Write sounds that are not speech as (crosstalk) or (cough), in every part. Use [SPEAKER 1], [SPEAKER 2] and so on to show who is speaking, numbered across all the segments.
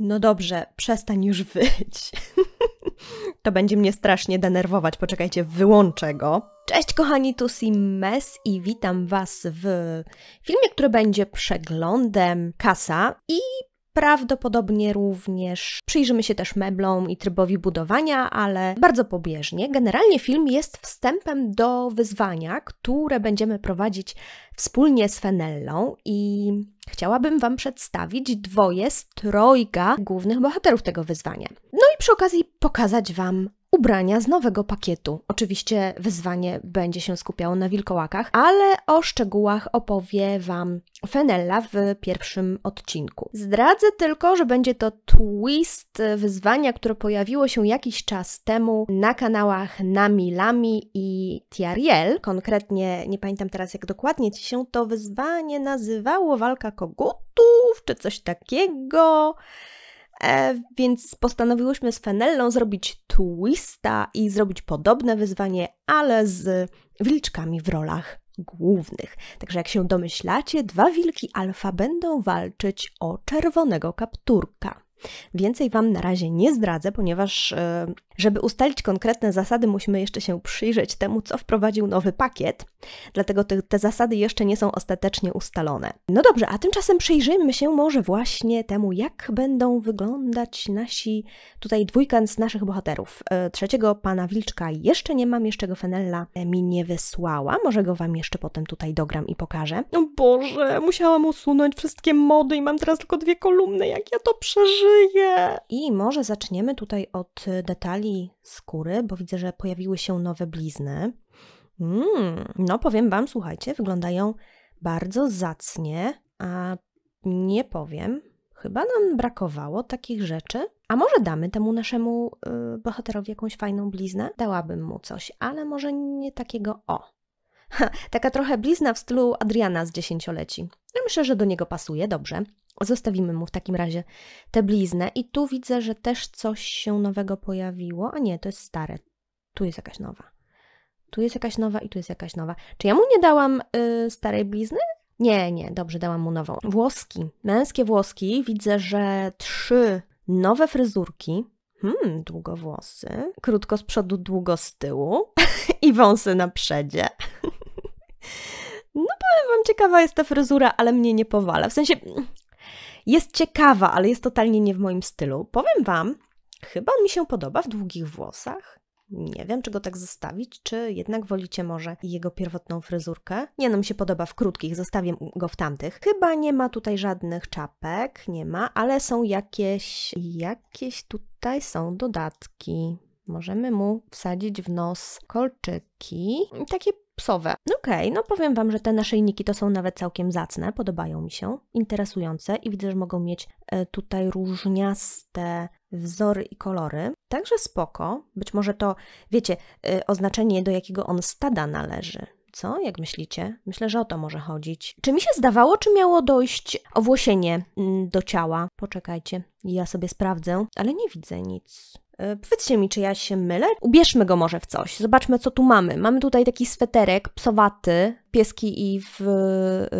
[SPEAKER 1] no dobrze, przestań już wyć. (laughs) to będzie mnie strasznie denerwować, poczekajcie, wyłączę go. Cześć kochani, tu Simmes i witam Was w filmie, który będzie przeglądem kasa i Prawdopodobnie również przyjrzymy się też meblom i trybowi budowania, ale bardzo pobieżnie. Generalnie film jest wstępem do wyzwania, które będziemy prowadzić wspólnie z Fenellą i chciałabym Wam przedstawić dwoje z trojga głównych bohaterów tego wyzwania. No i przy okazji pokazać Wam ubrania z nowego pakietu. Oczywiście wyzwanie będzie się skupiało na wilkołakach, ale o szczegółach opowie Wam Fenella w pierwszym odcinku. Zdradzę tylko, że będzie to twist wyzwania, które pojawiło się jakiś czas temu na kanałach Nami Lami i Tiariel. Konkretnie, nie pamiętam teraz jak dokładnie się to wyzwanie nazywało, walka kogutów czy coś takiego. E, więc postanowiłyśmy z Fenellą zrobić twista i zrobić podobne wyzwanie, ale z wilczkami w rolach głównych. Także jak się domyślacie, dwa wilki alfa będą walczyć o czerwonego kapturka. Więcej Wam na razie nie zdradzę, ponieważ e, żeby ustalić konkretne zasady, musimy jeszcze się przyjrzeć temu, co wprowadził nowy pakiet, dlatego te, te zasady jeszcze nie są ostatecznie ustalone. No dobrze, a tymczasem przyjrzyjmy się może właśnie temu, jak będą wyglądać nasi, tutaj dwójka z naszych bohaterów. E, trzeciego pana Wilczka jeszcze nie mam, jeszcze go Fenella mi nie wysłała, może go wam jeszcze potem tutaj dogram i pokażę. O no Boże, musiałam usunąć wszystkie mody i mam teraz tylko dwie kolumny, jak ja to przeżyję! I może zaczniemy tutaj od detali mojej skóry, bo widzę, że pojawiły się nowe blizny. Mm, no, powiem Wam, słuchajcie, wyglądają bardzo zacnie, a nie powiem, chyba nam brakowało takich rzeczy. A może damy temu naszemu y, bohaterowi jakąś fajną bliznę? Dałabym mu coś, ale może nie takiego o. Taka trochę blizna w stylu Adriana z dziesięcioleci. Ja myślę, że do niego pasuje, dobrze. Zostawimy mu w takim razie tę bliznę. I tu widzę, że też coś się nowego pojawiło. A nie, to jest stare. Tu jest jakaś nowa. Tu jest jakaś nowa i tu jest jakaś nowa. Czy ja mu nie dałam y, starej blizny? Nie, nie, dobrze, dałam mu nową. Włoski, męskie włoski. Widzę, że trzy nowe fryzurki. Hmm, długo włosy. Krótko z przodu, długo z tyłu. (laughs) I wąsy na przedzie. No powiem wam, ciekawa jest ta fryzura, ale mnie nie powala. W sensie jest ciekawa, ale jest totalnie nie w moim stylu. Powiem wam, chyba on mi się podoba w długich włosach. Nie wiem, czy go tak zostawić, czy jednak wolicie może jego pierwotną fryzurkę. Nie no, mi się podoba w krótkich, zostawię go w tamtych. Chyba nie ma tutaj żadnych czapek, nie ma, ale są jakieś, jakieś tutaj są dodatki. Możemy mu wsadzić w nos kolczyki, takie psowe. No okej, okay, no powiem Wam, że te naszyjniki to są nawet całkiem zacne, podobają mi się, interesujące i widzę, że mogą mieć e, tutaj różniaste wzory i kolory. Także spoko, być może to, wiecie, e, oznaczenie do jakiego on stada należy. Co? Jak myślicie? Myślę, że o to może chodzić. Czy mi się zdawało, czy miało dojść owłosienie mm, do ciała? Poczekajcie, ja sobie sprawdzę, ale nie widzę nic. E, powiedzcie mi, czy ja się mylę? Ubierzmy go może w coś. Zobaczmy, co tu mamy. Mamy tutaj taki sweterek psowaty, pieski i w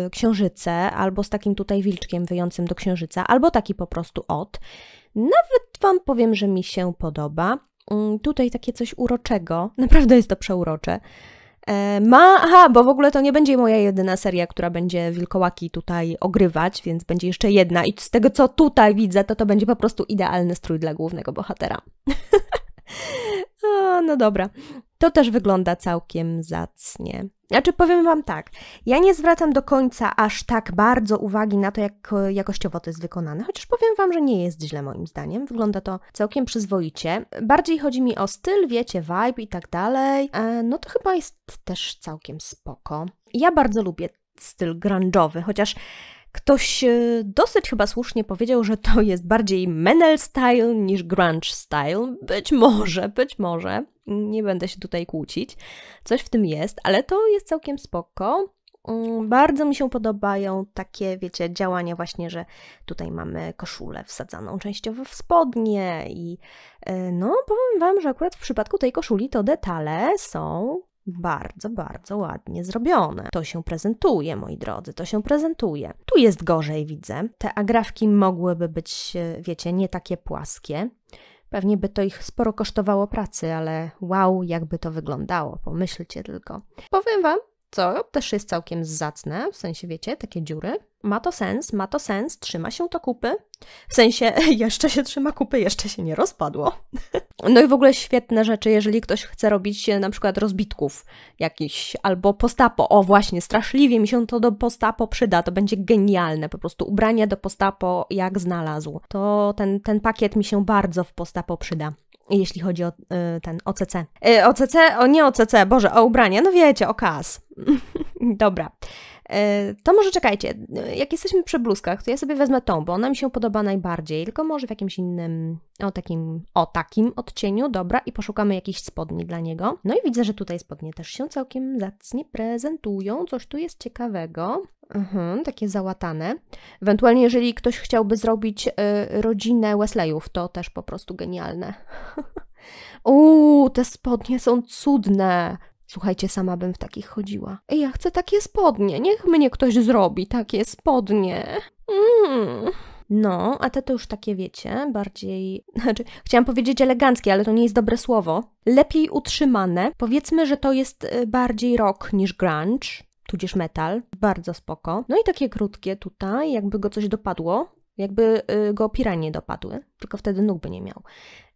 [SPEAKER 1] e, księżyce, albo z takim tutaj wilczkiem wyjącym do księżyca, albo taki po prostu od. Nawet Wam powiem, że mi się podoba. Mm, tutaj takie coś uroczego. Naprawdę jest to przeurocze. E, ma, aha, bo w ogóle to nie będzie moja jedyna seria, która będzie wilkołaki tutaj ogrywać, więc będzie jeszcze jedna. I z tego, co tutaj widzę, to to będzie po prostu idealny strój dla głównego bohatera. (laughs) o, no dobra. To też wygląda całkiem zacnie. Znaczy, powiem Wam tak, ja nie zwracam do końca aż tak bardzo uwagi na to, jak jakościowo to jest wykonane, chociaż powiem Wam, że nie jest źle moim zdaniem. Wygląda to całkiem przyzwoicie. Bardziej chodzi mi o styl, wiecie, vibe i tak dalej. E, no to chyba jest też całkiem spoko. Ja bardzo lubię styl grunge'owy, chociaż Ktoś e, dosyć chyba słusznie powiedział, że to jest bardziej menel style niż grunge style. Być może, być może. Nie będę się tutaj kłócić. Coś w tym jest, ale to jest całkiem spoko. Mm, bardzo mi się podobają takie, wiecie, działania właśnie, że tutaj mamy koszulę wsadzaną częściowo w spodnie i e, no, powiem Wam, że akurat w przypadku tej koszuli to detale są bardzo, bardzo ładnie zrobione. To się prezentuje, moi drodzy, to się prezentuje. Tu jest gorzej, widzę. Te agrafki mogłyby być, e, wiecie, nie takie płaskie. Pewnie by to ich sporo kosztowało pracy, ale wow, jakby to wyglądało, pomyślcie tylko. Powiem Wam, co też jest całkiem zacne, w sensie wiecie, takie dziury. Ma to sens, ma to sens, trzyma się to kupy. W sensie (laughs) jeszcze się trzyma kupy, jeszcze się nie rozpadło. (laughs) No i w ogóle świetne rzeczy, jeżeli ktoś chce robić e, na przykład rozbitków jakichś albo postapo. O właśnie, straszliwie mi się to do postapo przyda, to będzie genialne. Po prostu ubrania do postapo jak znalazł. To ten, ten pakiet mi się bardzo w postapo przyda jeśli chodzi o y, ten OCC. OCC, y, o nie OCC, Boże, o ubrania, no wiecie, o kas. (laughs) Dobra. Y, to może czekajcie, jak jesteśmy przy bluzkach, to ja sobie wezmę tą, bo ona mi się podoba najbardziej, tylko może w jakimś innym, o takim, o takim odcieniu, dobra, i poszukamy jakichś spodni dla niego. No i widzę, że tutaj spodnie też się całkiem zacnie prezentują, coś tu jest ciekawego. Mhm, takie załatane. Ewentualnie, jeżeli ktoś chciałby zrobić y, rodzinę Wesleyów, to też po prostu genialne. (laughs) Uuu, te spodnie są cudne. Słuchajcie, sama bym w takich chodziła. Ja chcę takie spodnie. Niech mnie ktoś zrobi takie spodnie. Mm. No, a te to już takie wiecie, bardziej. (laughs) Znaczy, chciałam powiedzieć eleganckie, ale to nie jest dobre słowo. Lepiej utrzymane. Powiedzmy, że to jest y, bardziej rock niż grunge tudzież metal. Bardzo spoko. No i takie krótkie tutaj, jakby go coś dopadło, jakby y, go piranie dopadły, tylko wtedy nóg by nie miał.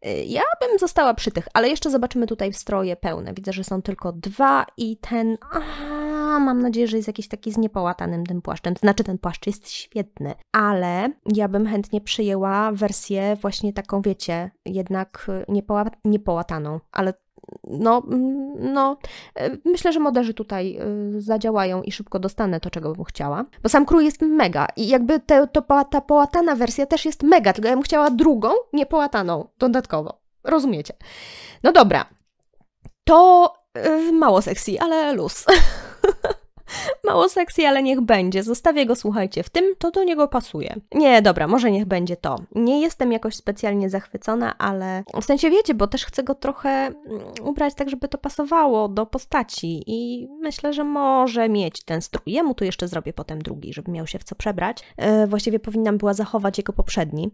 [SPEAKER 1] Y, ja bym została przy tych, ale jeszcze zobaczymy tutaj w stroje pełne. Widzę, że są tylko dwa i ten... A, mam nadzieję, że jest jakiś taki z niepołatanym tym płaszczem. Znaczy ten płaszcz jest świetny, ale ja bym chętnie przyjęła wersję właśnie taką, wiecie, jednak y, niepoła... niepołataną, ale no, mm, no, e, myślę, że moderzy tutaj e, zadziałają i szybko dostanę to, czego bym chciała. Bo sam krój jest mega i jakby te, to, ta połatana wersja też jest mega, tylko ja bym chciała drugą, połataną dodatkowo. Rozumiecie? No dobra. To e, mało sexy, ale luz. (laughs) Mało sexy, ale niech będzie. Zostawię go, słuchajcie, w tym, to do niego pasuje. Nie, dobra, może niech będzie to. Nie jestem jakoś specjalnie zachwycona, ale w sensie wiecie, bo też chcę go trochę mm, ubrać tak, żeby to pasowało do postaci i myślę, że może mieć ten strój. Jemu tu jeszcze zrobię potem drugi, żeby miał się w co przebrać. E, właściwie powinnam była zachować jego poprzedni.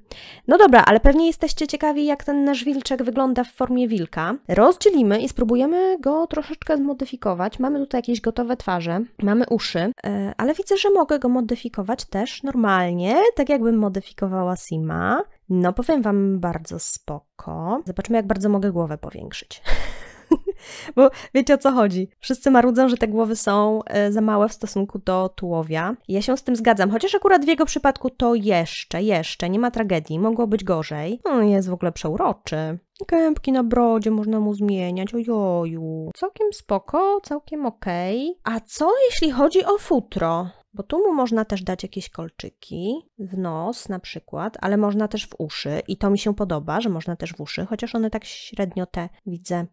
[SPEAKER 1] No dobra, ale pewnie jesteście ciekawi, jak ten nasz wilczek wygląda w formie wilka. Rozdzielimy i spróbujemy go troszeczkę zmodyfikować. Mamy tutaj jakieś gotowe twarze. Mamy uszy, e, ale widzę, że mogę go modyfikować też normalnie, tak jakbym modyfikowała Sima. No, powiem Wam bardzo spoko. Zobaczmy, jak bardzo mogę głowę powiększyć. (laughs) (laughs) Bo wiecie o co chodzi. Wszyscy marudzą, że te głowy są e, za małe w stosunku do tułowia. Ja się z tym zgadzam, chociaż akurat w jego przypadku to jeszcze, jeszcze, nie ma tragedii, mogło być gorzej. On no, jest w ogóle przeuroczy. Kępki na brodzie można mu zmieniać, ojoju. Całkiem spoko, całkiem okej. Okay. A co jeśli chodzi o futro? Bo tu mu można też dać jakieś kolczyki, w nos na przykład, ale można też w uszy i to mi się podoba, że można też w uszy, chociaż one tak średnio te widzę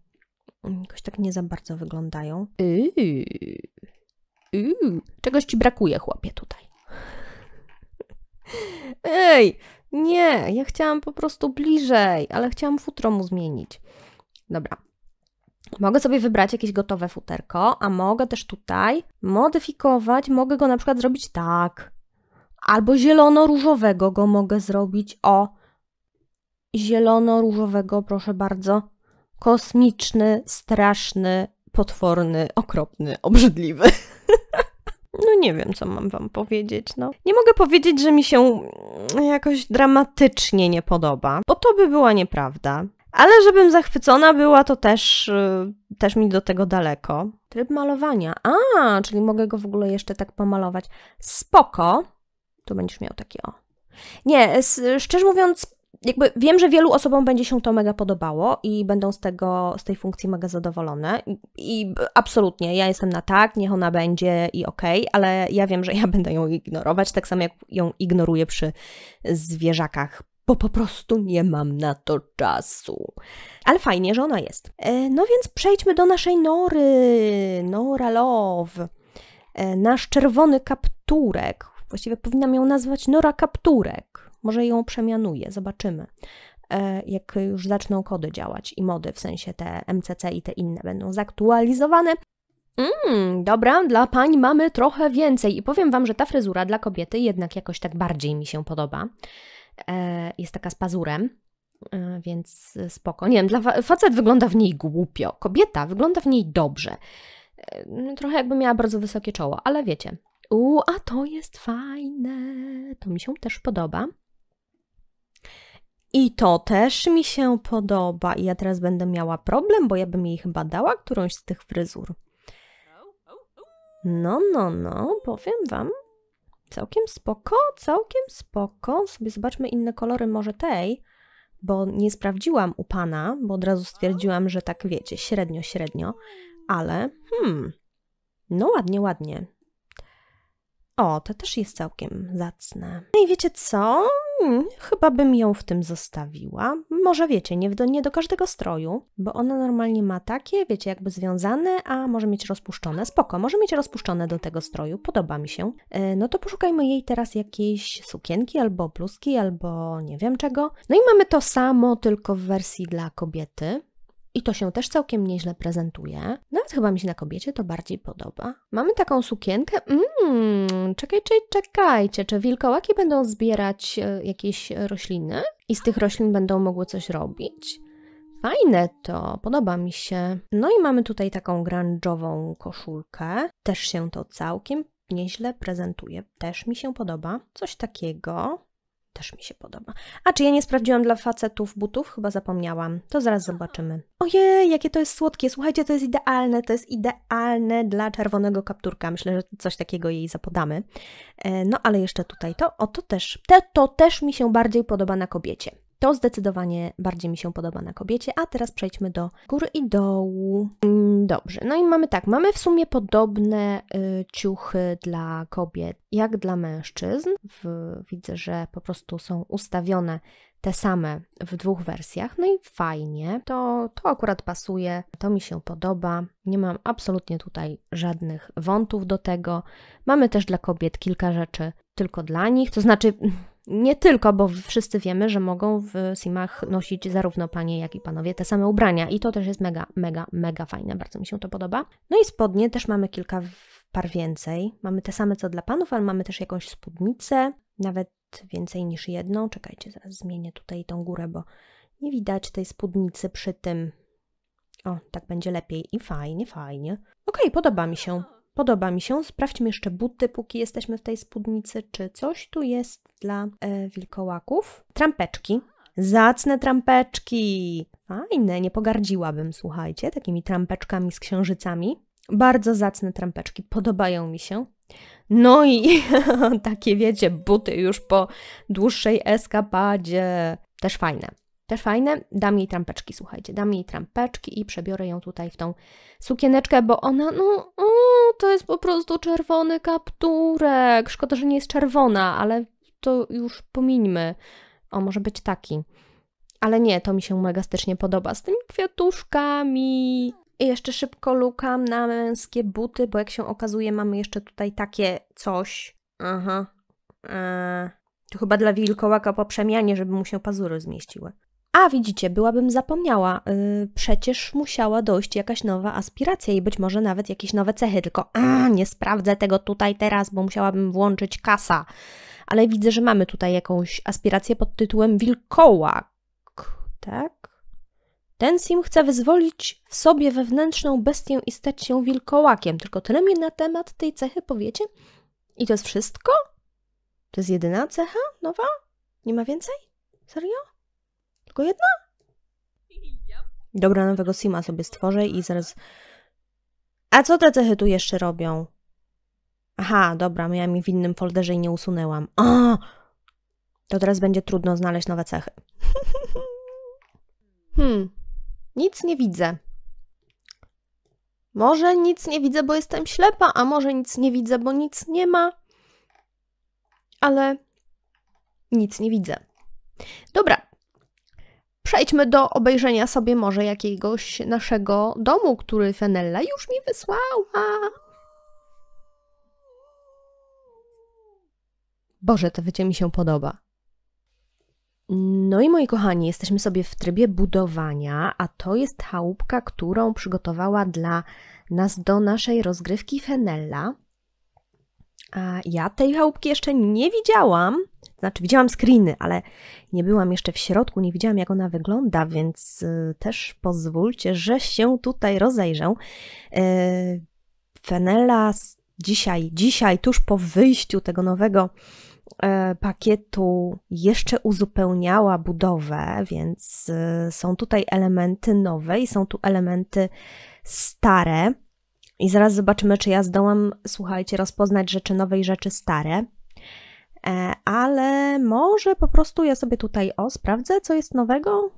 [SPEAKER 1] Jakoś tak nie za bardzo wyglądają. Yy, yy. Czegoś ci brakuje, chłopie, tutaj. Ej, nie, ja chciałam po prostu bliżej, ale chciałam futro mu zmienić. Dobra. Mogę sobie wybrać jakieś gotowe futerko, a mogę też tutaj modyfikować, mogę go na przykład zrobić tak. Albo zielono-różowego go mogę zrobić, o. Zielono-różowego, proszę bardzo kosmiczny, straszny, potworny, okropny, obrzydliwy. (laughs) No nie wiem, co mam wam powiedzieć. No. Nie mogę powiedzieć, że mi się jakoś dramatycznie nie podoba, bo to by była nieprawda. Ale żebym zachwycona była, to też, y, też mi do tego daleko. Tryb malowania. A, czyli mogę go w ogóle jeszcze tak pomalować. Spoko. Tu będziesz miał taki o. Nie, szczerze mówiąc, jakby wiem, że wielu osobom będzie się to mega podobało i będą z tego, z tej funkcji mega zadowolone i, i absolutnie, ja jestem na tak, niech ona będzie i okej, okay, ale ja wiem, że ja (laughs) będę ją ignorować, tak samo jak ją ignoruję przy zwierzakach bo po prostu nie mam na to czasu. Ale fajnie, że ona jest. E, no więc przejdźmy do naszej Nory, Nora Love. E, nasz czerwony kapturek, właściwie powinnam ją nazwać Nora Kapturek. Może ją przemianuję, zobaczymy. E, jak już zaczną kody działać i mody, w sensie te MCC i te inne będą zaktualizowane, Mmm, dobra, dla pań mamy trochę więcej. I powiem Wam, że ta fryzura dla kobiety jednak jakoś tak bardziej mi się podoba. E, jest taka z pazurem, e, więc spoko. Nie wiem, dla facet wygląda w niej głupio, kobieta wygląda w niej dobrze. No, trochę jakby miała bardzo wysokie czoło, ale wiecie. U, a to jest fajne. To mi się też podoba. I to też mi się podoba. I ja teraz będę miała problem, bo ja bym jej chyba dała którąś z tych fryzur. No, no, no, powiem wam. Całkiem spoko, całkiem spoko. Sobie zobaczmy inne kolory może tej, bo nie sprawdziłam u pana, bo od razu stwierdziłam, że tak wiecie, średnio, średnio. Ale, hmm, no ładnie, ładnie. O, to też jest całkiem zacne. No i wiecie co? Hmm, chyba bym ją w tym zostawiła. Może wiecie, nie do, nie do każdego stroju, bo ona normalnie ma takie, wiecie, jakby związane, a może mieć rozpuszczone. Spoko, może mieć rozpuszczone do tego stroju, podoba mi się. E, no to poszukajmy jej teraz jakiejś sukienki albo bluzki, albo nie wiem czego. No i mamy to samo, tylko w wersji dla kobiety. I to się też całkiem nieźle prezentuje. Nawet chyba mi się na kobiecie to bardziej podoba. Mamy taką sukienkę. Mmm, czekaj, czekaj, czekajcie. Czy wilkołaki będą zbierać e, jakieś rośliny? I z tych roślin będą mogły coś robić? Fajne to, podoba mi się. No i mamy tutaj taką granżową koszulkę. Też się to całkiem nieźle prezentuje. Też mi się podoba. Coś takiego też mi się podoba. A czy ja nie sprawdziłam dla facetów butów? Chyba zapomniałam. To zaraz zobaczymy. Ojej, jakie to jest słodkie. Słuchajcie, to jest idealne. To jest idealne dla czerwonego kapturka. Myślę, że coś takiego jej zapodamy. E, no ale jeszcze tutaj to. O, to też. Te, to też mi się bardziej podoba na kobiecie. To zdecydowanie bardziej mi się podoba na kobiecie, a teraz przejdźmy do góry i dołu. Mm, dobrze, no i mamy tak, mamy w sumie podobne y, ciuchy dla kobiet jak dla mężczyzn. W, widzę, że po prostu są ustawione te same w dwóch wersjach. No i fajnie, to, to akurat pasuje, to mi się podoba. Nie mam absolutnie tutaj żadnych wątów do tego. Mamy też dla kobiet kilka rzeczy tylko dla nich, to znaczy nie tylko, bo wszyscy wiemy, że mogą w simach nosić zarówno panie, jak i panowie te same ubrania i to też jest mega, mega, mega fajne, bardzo mi się to podoba. No i spodnie też mamy kilka par więcej. Mamy te same co dla panów, ale mamy też jakąś spódnicę, nawet więcej niż jedną. Czekajcie, zaraz zmienię tutaj tą górę, bo nie widać tej spódnicy przy tym. O, tak będzie lepiej i fajnie, fajnie. Okej, okay, podoba mi się. Podoba mi się. Sprawdźmy jeszcze buty, póki jesteśmy w tej spódnicy, czy coś tu jest dla e, wilkołaków. Trampeczki. Zacne trampeczki. Fajne, nie pogardziłabym, słuchajcie, takimi trampeczkami z księżycami. Bardzo zacne trampeczki, podobają mi się. No i (laughs) takie, wiecie, buty już po dłuższej eskapadzie. Też fajne. Też fajne. Dam jej trampeczki, słuchajcie. Dam jej trampeczki i przebiorę ją tutaj w tą sukieneczkę, bo ona, no, o, to jest po prostu czerwony kapturek. Szkoda, że nie jest czerwona, ale to już pomińmy. O, może być taki. Ale nie, to mi się mega stycznie podoba. Z tymi kwiatuszkami. I jeszcze szybko lukam na męskie buty, bo jak się okazuje, mamy jeszcze tutaj takie coś. Aha. Eee. To chyba dla wilkołaka po przemianie, żeby mu się pazury zmieściły. A widzicie, byłabym zapomniała, yy, przecież musiała dojść jakaś nowa aspiracja i być może nawet jakieś nowe cechy, tylko a, nie sprawdzę tego tutaj teraz, bo musiałabym włączyć kasa. Ale widzę, że mamy tutaj jakąś aspirację pod tytułem wilkołak, tak? Ten sim chce wyzwolić w sobie wewnętrzną bestię i stać się wilkołakiem. Tylko tyle mi na temat tej cechy powiecie? I to jest wszystko? To jest jedyna cecha nowa? Nie ma więcej? Serio? Tylko jedna? Dobra, nowego sima sobie stworzę i zaraz... A co te cechy tu jeszcze robią? Aha, dobra, miałam je w innym folderze i nie usunęłam. O! To teraz będzie trudno znaleźć nowe cechy. (laughs) hmm, nic nie widzę. Może nic nie widzę, bo jestem ślepa, a może nic nie widzę, bo nic nie ma. Ale nic nie widzę. Dobra, Przejdźmy do obejrzenia sobie może jakiegoś naszego domu, który Fenella już mi wysłała. Boże, to wycie mi się podoba. No i moi kochani, jesteśmy sobie w trybie budowania, a to jest chałupka, którą przygotowała dla nas do naszej rozgrywki Fenella. A ja tej chałupki jeszcze nie widziałam. Znaczy, widziałam screeny, ale nie byłam jeszcze w środku, nie widziałam jak ona wygląda, więc y, też pozwólcie, że się tutaj rozejrzę. Y, Fenella dzisiaj, dzisiaj, tuż po wyjściu tego nowego e, pakietu jeszcze uzupełniała budowę, więc y, są tutaj elementy nowe i są tu elementy stare. I zaraz zobaczymy, czy ja zdołam, słuchajcie, rozpoznać rzeczy nowe i rzeczy stare. E, ale może po prostu ja sobie tutaj, o, sprawdzę, co jest nowego.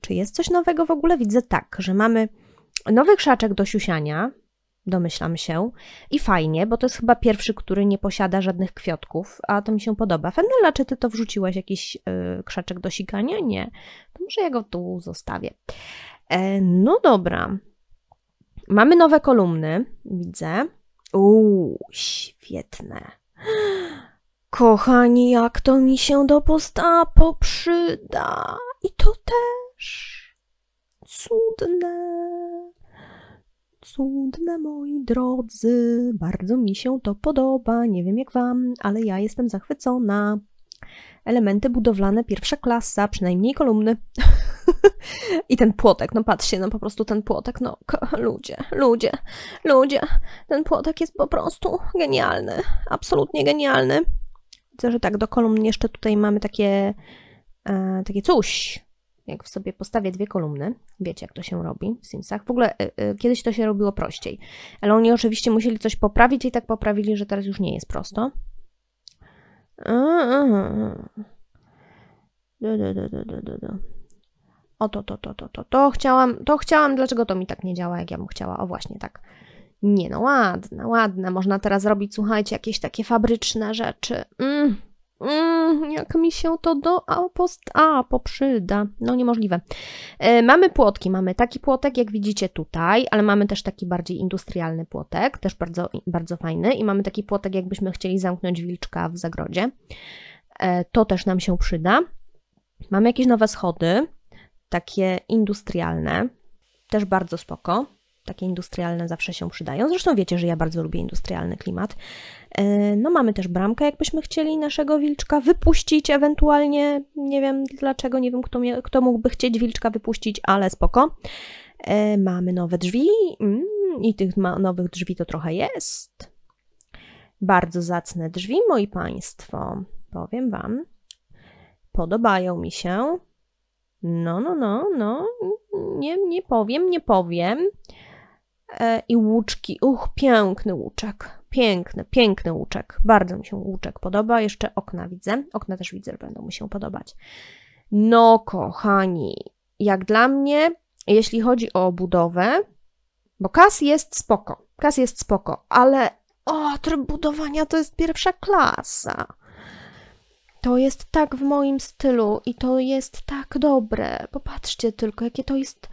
[SPEAKER 1] Czy jest coś nowego w ogóle? Widzę tak, że mamy nowy krzaczek do siusiania, domyślam się. I fajnie, bo to jest chyba pierwszy, który nie posiada żadnych kwiatków, a to mi się podoba. Fenella, czy ty to wrzuciłaś jakiś yy, krzaczek do sikania? Nie. To może ja go tu zostawię. E, no dobra. Mamy nowe kolumny, widzę. Uuu, świetne. (gasps) Kochani, jak to mi się do postapo przyda. I to też. Cudne. Cudne, moi drodzy. Bardzo mi się to podoba. Nie wiem jak wam, ale ja jestem zachwycona elementy budowlane pierwsza klasa, przynajmniej kolumny. (laughs) I ten płotek, no patrzcie, no po prostu ten płotek, no ludzie, ludzie, ludzie, ten płotek jest po prostu genialny, absolutnie genialny. Widzę, że tak, do kolumn jeszcze tutaj mamy takie, e, takie coś, jak w sobie postawię dwie kolumny, wiecie jak to się robi w Simsach, w ogóle e, e, kiedyś to się robiło prościej, ale oni oczywiście musieli coś poprawić i tak poprawili, że teraz już nie jest prosto. Oto, O to, to, to, to, to, to chciałam, to chciałam, dlaczego to mi tak nie działa, jak ja bym chciała, o właśnie tak. Nie no, ładne, ładne. można teraz robić, słuchajcie, jakieś takie fabryczne rzeczy. Mm. Mm, jak mi się to do a, post, a poprzyda. No niemożliwe. E, mamy płotki. Mamy taki płotek, jak widzicie tutaj, ale mamy też taki bardziej industrialny płotek, też bardzo, bardzo fajny. I mamy taki płotek, jakbyśmy chcieli zamknąć wilczka w zagrodzie. E, to też nam się przyda. Mamy jakieś nowe schody, takie industrialne, też bardzo spoko takie industrialne zawsze się przydają. Zresztą wiecie, że ja bardzo lubię industrialny klimat. E, no mamy też bramkę, jakbyśmy chcieli naszego wilczka wypuścić ewentualnie. Nie wiem dlaczego, nie wiem kto, mnie, kto mógłby chcieć wilczka wypuścić, ale spoko. E, mamy nowe drzwi mm, i tych nowych drzwi to trochę jest. Bardzo zacne drzwi, moi Państwo. Powiem Wam, podobają mi się. No, no, no, no, nie, nie powiem, nie powiem. E, i łuczki. Uch, piękny łuczek. Piękny, piękny łuczek. Bardzo mi się łuczek podoba. Jeszcze okna widzę. Okna też widzę, że będą mi się podobać. No, kochani, jak dla mnie, jeśli chodzi o budowę, bo kas jest spoko, kas jest spoko, ale o, tryb budowania to jest pierwsza klasa. To jest tak w moim stylu i to jest tak dobre. Popatrzcie tylko, jakie to jest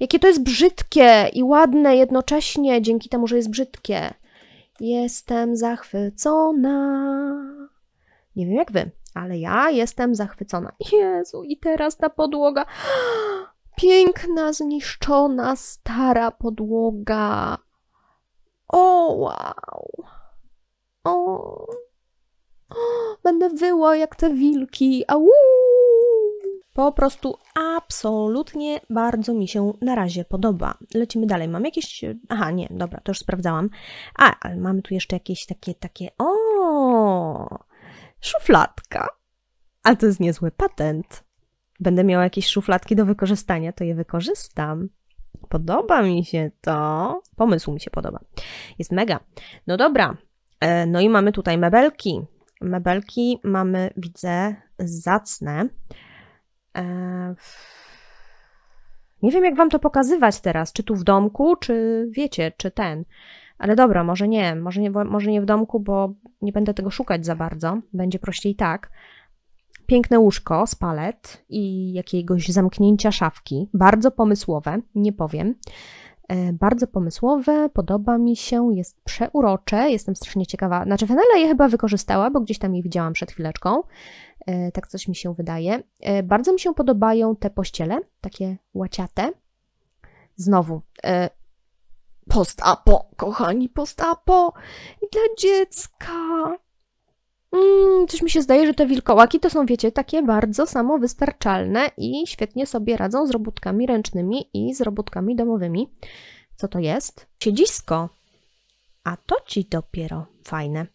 [SPEAKER 1] Jakie to jest brzydkie i ładne jednocześnie, dzięki temu, że jest brzydkie. Jestem zachwycona. Nie wiem jak wy, ale ja jestem zachwycona. Jezu, i teraz ta podłoga. (gasps) Piękna, zniszczona, stara podłoga. O, wow. O. (gasps) Będę wyła jak te wilki. Auuu. Po prostu absolutnie bardzo mi się na razie podoba. Lecimy dalej. Mam jakieś... Aha, nie, dobra, to już sprawdzałam. A, ale mamy tu jeszcze jakieś takie, takie... O, szufladka. A to jest niezły patent. Będę miała jakieś szufladki do wykorzystania, to je wykorzystam. Podoba mi się to. Pomysł mi się podoba. Jest mega. No dobra. E, no i mamy tutaj mebelki. Mebelki mamy, widzę, zacne. E, nie wiem, jak wam to pokazywać teraz, czy tu w domku, czy wiecie, czy ten. Ale dobra, może nie, może nie, może nie w domku, bo nie będę tego szukać za bardzo. Będzie prościej tak. Piękne łóżko z palet i jakiegoś zamknięcia szafki. Bardzo pomysłowe, nie powiem. E, bardzo pomysłowe, podoba mi się, jest przeurocze, jestem strasznie ciekawa. Znaczy, Fenella je chyba wykorzystała, bo gdzieś tam je widziałam przed chwileczką. E, tak coś mi się wydaje. E, bardzo mi się podobają te pościele, takie łaciate. Znowu, e, postapo, kochani, postapo i dla dziecka. Mm, coś mi się zdaje, że te wilkołaki to są, wiecie, takie bardzo samowystarczalne i świetnie sobie radzą z robótkami ręcznymi i z robótkami domowymi. Co to jest? Siedzisko. A to ci dopiero fajne.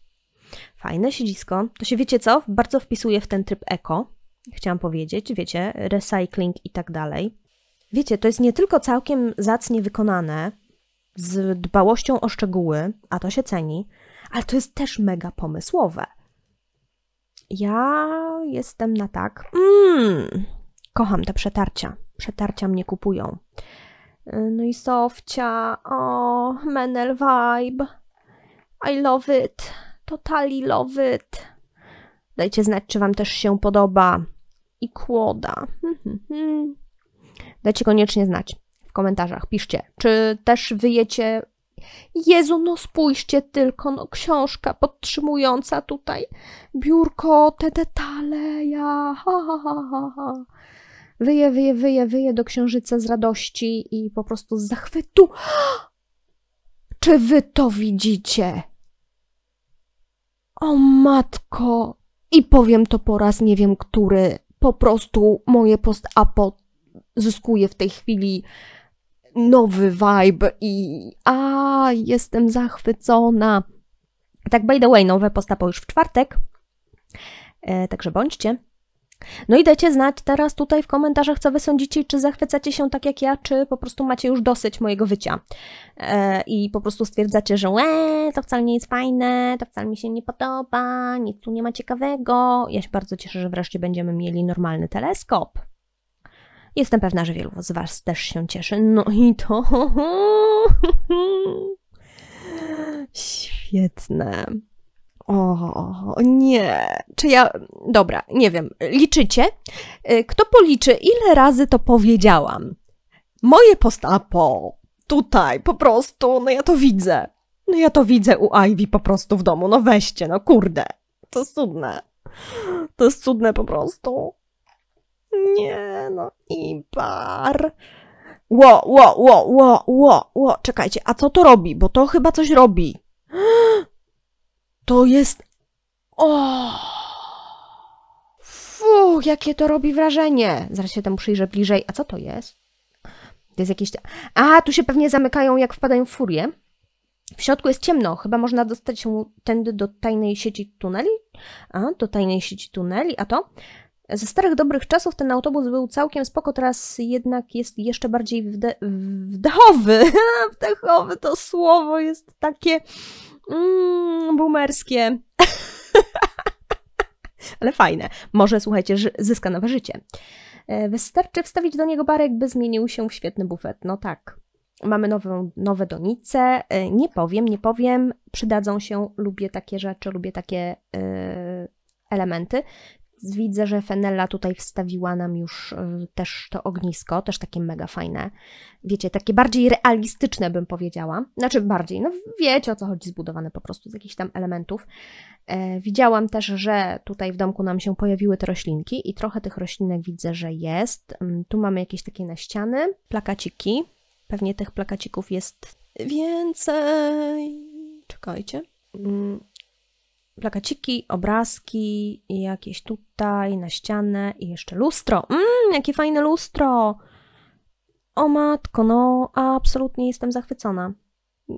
[SPEAKER 1] Fajne siedzisko. To się wiecie co? Bardzo wpisuje w ten tryb eko. Chciałam powiedzieć, wiecie, recycling i tak dalej. Wiecie, to jest nie tylko całkiem zacnie wykonane, z dbałością o szczegóły, a to się ceni, ale to jest też mega pomysłowe. Ja jestem na tak. Mm, kocham te przetarcia. Przetarcia mnie kupują. No i Sofcia, o, Menel Vibe. I love it. Totally Love It. Dajcie znać, czy Wam też się podoba. I Kłoda. Mhm. Dajcie koniecznie znać w komentarzach. Piszcie, czy też wyjecie... Jezu, no spójrzcie tylko, no książka podtrzymująca tutaj biurko, te detale, ja, ha, ha, ha, ha, ha. Wyje, wyje, wyje, wyje do księżyca z radości i po prostu z zachwytu. (gasps) Czy wy to widzicie? O matko! I powiem to po raz nie wiem który. Po prostu moje post-apo zyskuje w tej chwili nowy vibe i a jestem zachwycona. Tak by the way, nowe post-apo już w czwartek. E, także bądźcie. No i dajcie znać teraz tutaj w komentarzach, co wy sądzicie, czy zachwycacie się tak jak ja, czy po prostu macie już dosyć mojego wycia e, i po prostu stwierdzacie, że łe, to wcale nie jest fajne, to wcale mi się nie podoba, nic tu nie ma ciekawego. Ja się bardzo cieszę, że wreszcie będziemy mieli normalny teleskop. Jestem pewna, że wielu z was też się cieszy. No i to... (laughs) Świetne. O, nie. Czy ja. Dobra, nie wiem. Liczycie? Y, kto policzy, ile razy to powiedziałam? Moje postapo. Tutaj, po prostu. No ja to widzę. No ja to widzę u Ivy po prostu w domu. No weźcie, no kurde. To jest cudne. To jest cudne po prostu. Nie, no i bar. Ło, ło, ło, ło, ło, ło. Czekajcie, a co to robi? Bo to chyba coś robi. To jest... O! Fuh, jakie to robi wrażenie! Zaraz się temu przyjrzę bliżej. A co to jest? To jest jakieś... A, tu się pewnie zamykają, jak wpadają w furię. W środku jest ciemno, chyba można dostać się tędy do tajnej sieci tuneli. A, do tajnej sieci tuneli, a to? Ze starych dobrych czasów ten autobus był całkiem spoko, teraz jednak jest jeszcze bardziej wde- wdechowy. (laughs) to słowo jest takie mm, boomerskie. (laughs) Ale fajne. Może, słuchajcie, zyska nowe życie. E, wystarczy wstawić do niego barek, by zmienił się w świetny bufet. No tak. Mamy nową, nowe donice. Nie powiem, nie powiem. Przydadzą się. Lubię takie rzeczy, lubię takie yy, elementy widzę, że Fenella tutaj wstawiła nam już e, też to ognisko, też takie mega fajne, wiecie, takie bardziej realistyczne bym powiedziała, znaczy bardziej, no wiecie o co chodzi, zbudowane po prostu z jakichś tam elementów. E, widziałam też, że tutaj w domku nam się pojawiły te roślinki i trochę tych roślinek widzę, że jest. Mm, tu mamy jakieś takie na ściany, plakaciki, pewnie tych plakacików jest więcej. Czekajcie. Mm, plakaciki, obrazki, jakieś tutaj na ścianę i jeszcze lustro. Mmm, jakie fajne lustro! O matko, no absolutnie jestem zachwycona.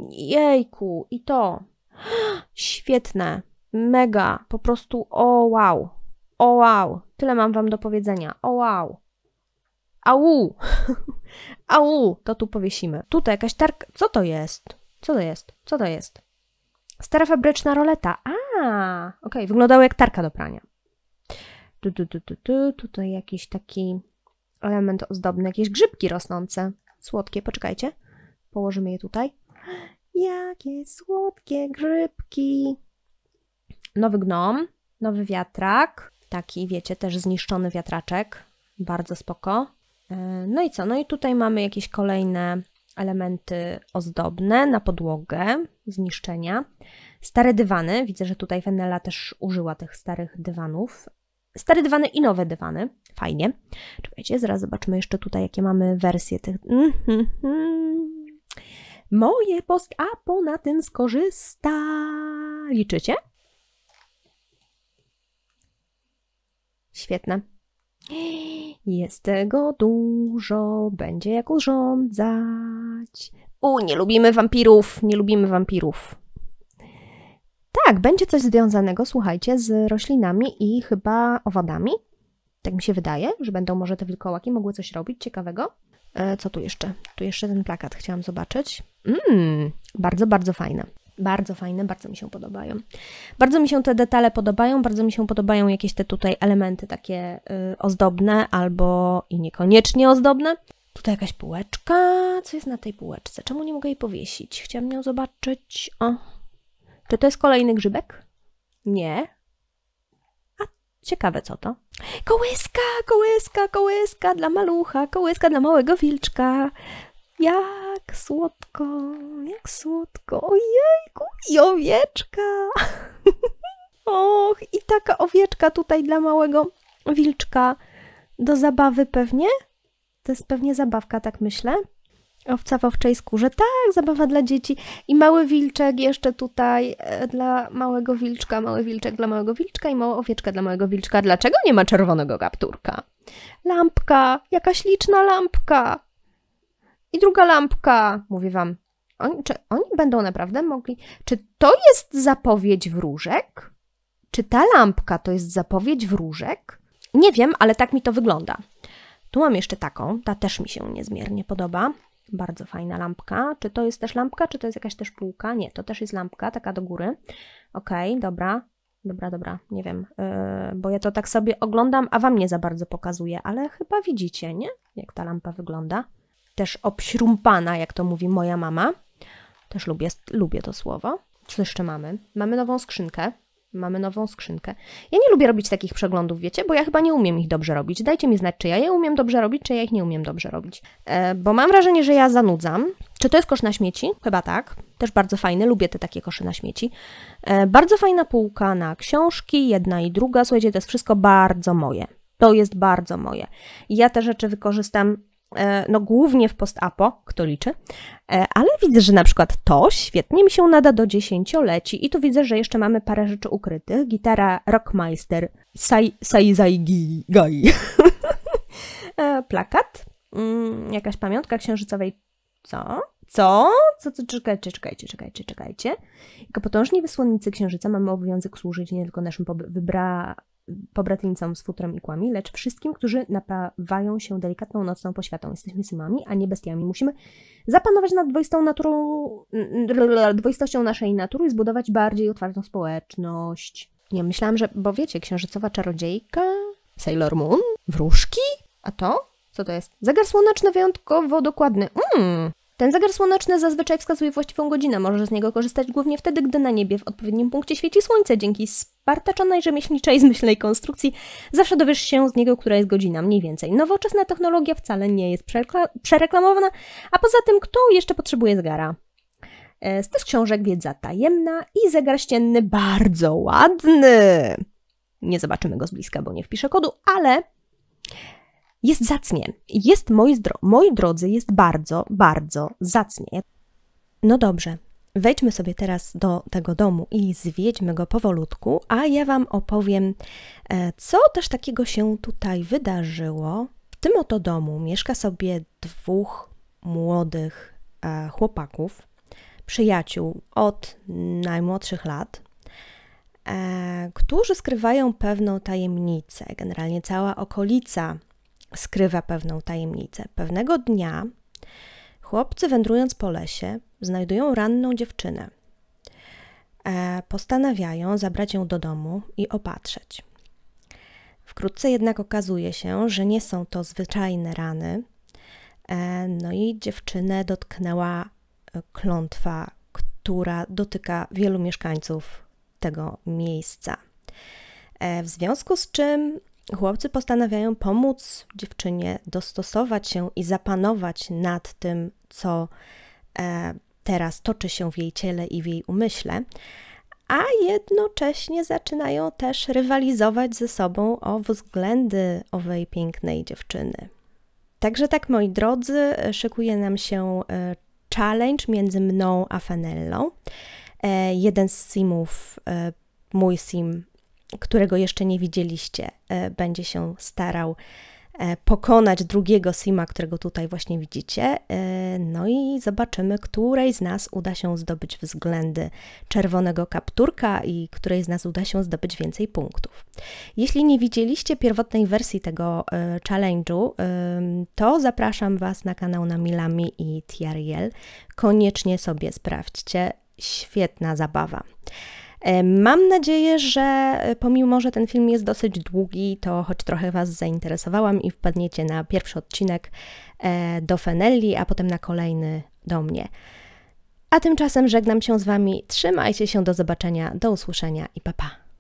[SPEAKER 1] Jejku, i to. (gasps) Świetne, mega, po prostu o wow. O wow, tyle mam wam do powiedzenia. O wow. Au! (laughs) Au! To tu powiesimy. Tutaj jakaś tarka. Co to jest? Co to jest? Co to jest? Stara fabryczna roleta. A, okej, okay. wyglądały jak tarka do prania. Tu, tu, tu, tu, tu, tutaj jakiś taki element ozdobny, jakieś grzybki rosnące, słodkie, poczekajcie, położymy je tutaj. Jakie słodkie grzybki! Nowy gnom, nowy wiatrak, taki wiecie, też zniszczony wiatraczek, bardzo spoko. E, no i co? No i tutaj mamy jakieś kolejne elementy ozdobne na podłogę, zniszczenia. Stare dywany, widzę, że tutaj Fenella też użyła tych starych dywanów. Stare dywany i nowe dywany, fajnie. Czekajcie, zaraz zobaczymy jeszcze tutaj, jakie mamy wersje tych... Mhm, mhm. Moje post, a po tym skorzysta. Liczycie? Świetne. Jest tego dużo, będzie jak urządzać. U, nie lubimy wampirów, nie lubimy wampirów tak, będzie coś związanego, słuchajcie, z roślinami i chyba owadami. Tak mi się wydaje, że będą może te wilkołaki mogły coś robić ciekawego. E, co tu jeszcze? Tu jeszcze ten plakat chciałam zobaczyć. Mmm, bardzo, bardzo fajne. Bardzo fajne, bardzo mi się podobają. Bardzo mi się te detale podobają, bardzo mi się podobają jakieś te tutaj elementy takie y, ozdobne albo i niekoniecznie ozdobne. Tutaj jakaś półeczka. Co jest na tej półeczce? Czemu nie mogę jej powiesić? Chciałam ją zobaczyć. O, czy to jest kolejny grzybek? Nie. A ciekawe co to? Kołyska, kołyska, kołyska dla malucha, kołyska dla małego wilczka. Jak słodko, jak słodko. Ojejku, i owieczka. (laughs) Och, i taka owieczka tutaj dla małego wilczka. Do zabawy pewnie? To jest pewnie zabawka, tak myślę. Owca w owczej skórze. Tak, zabawa dla dzieci. I mały wilczek jeszcze tutaj e, dla małego wilczka, mały wilczek dla małego wilczka i mała owieczka dla małego wilczka. Dlaczego nie ma czerwonego kapturka? Lampka, jakaś liczna lampka. I druga lampka, mówię wam. Oni, czy oni będą naprawdę mogli... Czy to jest zapowiedź wróżek? Czy ta lampka to jest zapowiedź wróżek? Nie wiem, ale tak mi to wygląda. Tu mam jeszcze taką, ta też mi się niezmiernie podoba. Bardzo fajna lampka. Czy to jest też lampka, czy to jest jakaś też półka? Nie, to też jest lampka, taka do góry. Ok, dobra. Dobra, dobra, nie wiem, yy, bo ja to tak sobie oglądam, a wam nie za bardzo pokazuję, ale chyba widzicie, nie? Jak ta lampa wygląda. Też obśrumpana, jak to mówi moja mama. Też lubię, lubię to słowo. Co jeszcze mamy? Mamy nową skrzynkę. Mamy nową skrzynkę. Ja nie lubię robić takich przeglądów, wiecie, bo ja chyba nie umiem ich dobrze robić. Dajcie mi znać, czy ja je umiem dobrze robić, czy ja ich nie umiem dobrze robić. E, bo mam wrażenie, że ja zanudzam. Czy to jest kosz na śmieci? Chyba tak. Też bardzo fajny, lubię te takie kosze na śmieci. E, bardzo fajna półka na książki, jedna i druga. Słuchajcie, to jest wszystko bardzo moje. To jest bardzo moje. Ja te rzeczy wykorzystam E, no głównie w post-apo, kto liczy, e, ale widzę, że na przykład to świetnie mi się nada do dziesięcioleci i tu widzę, że jeszcze mamy parę rzeczy ukrytych. Gitara Rockmeister Sai, zai sai gai. (laughs) E, plakat, mm, jakaś pamiątka księżycowej, co? Co? Co co Czekajcie, czekajcie, czekajcie, czekajcie. Jako potężni wysłannicy księżyca mamy obowiązek służyć nie tylko naszym wybra pobratnicą z futrem i kłami, lecz wszystkim, którzy napawają się delikatną nocną poświatą. Jesteśmy synami, a nie bestiami. Musimy zapanować nad dwoistą naturą, mm, dwoistością naszej natury i zbudować bardziej otwartą społeczność. Nie, myślałam, że, bo wiecie, księżycowa czarodziejka, Sailor Moon, wróżki, a to? Co to jest? Zegar słoneczny wyjątkowo dokładny. Mmm, ten zegar słoneczny zazwyczaj wskazuje właściwą godzinę, możesz z niego korzystać głównie wtedy, gdy na niebie w odpowiednim punkcie świeci słońce. Dzięki spartaczonej rzemieślniczej zmyślnej konstrukcji zawsze dowiesz się z niego, która jest godzina mniej więcej. Nowoczesna technologia wcale nie jest przereklamowana, a poza tym kto jeszcze potrzebuje zegara? E, z tych książek wiedza tajemna i zegar ścienny bardzo ładny. Nie zobaczymy go z bliska, bo nie wpiszę kodu, ale jest zacnie. Jest, moi, zdro- moi drodzy, jest bardzo, bardzo zacnie. No dobrze, Wejdźmy sobie teraz do tego domu i zwiedźmy go powolutku, a ja Wam opowiem, e, co też takiego się tutaj wydarzyło. W tym oto domu mieszka sobie dwóch młodych e, chłopaków, przyjaciół od najmłodszych lat, e, którzy skrywają pewną tajemnicę. Generalnie cała okolica skrywa pewną tajemnicę. Pewnego dnia chłopcy wędrując po lesie znajdują ranną dziewczynę. E, postanawiają zabrać ją do domu i opatrzeć. Wkrótce jednak okazuje się, że nie są to zwyczajne rany. E, no i dziewczynę dotknęła e, klątwa, która dotyka wielu mieszkańców tego miejsca. W związku z czym chłopcy postanawiają pomóc dziewczynie dostosować się i zapanować nad tym, co e, teraz toczy się w jej ciele i w jej umyśle, a jednocześnie zaczynają też rywalizować ze sobą o względy owej pięknej dziewczyny. Także tak, moi drodzy, szykuje nam się e, challenge między mną a Fenellą. E, jeden z simów, e, mój sim, którego jeszcze nie widzieliście, E, będzie się starał e, pokonać drugiego Sima, którego tutaj właśnie widzicie. E, no i zobaczymy, której z nas uda się zdobyć względy czerwonego kapturka i której z nas uda się zdobyć więcej punktów. Jeśli nie widzieliście pierwotnej wersji tego challenge'u, to zapraszam Was na kanał na Milami i Tiariel. Koniecznie sobie sprawdźcie. Świetna zabawa. E, mam nadzieję, że e, pomimo, że ten film jest dosyć długi, to choć trochę Was zainteresowałam i wpadniecie na pierwszy odcinek e, do Fenelli, a potem na kolejny do mnie. A tymczasem żegnam się z Wami, trzymajcie się, do zobaczenia, do usłyszenia i pa pa!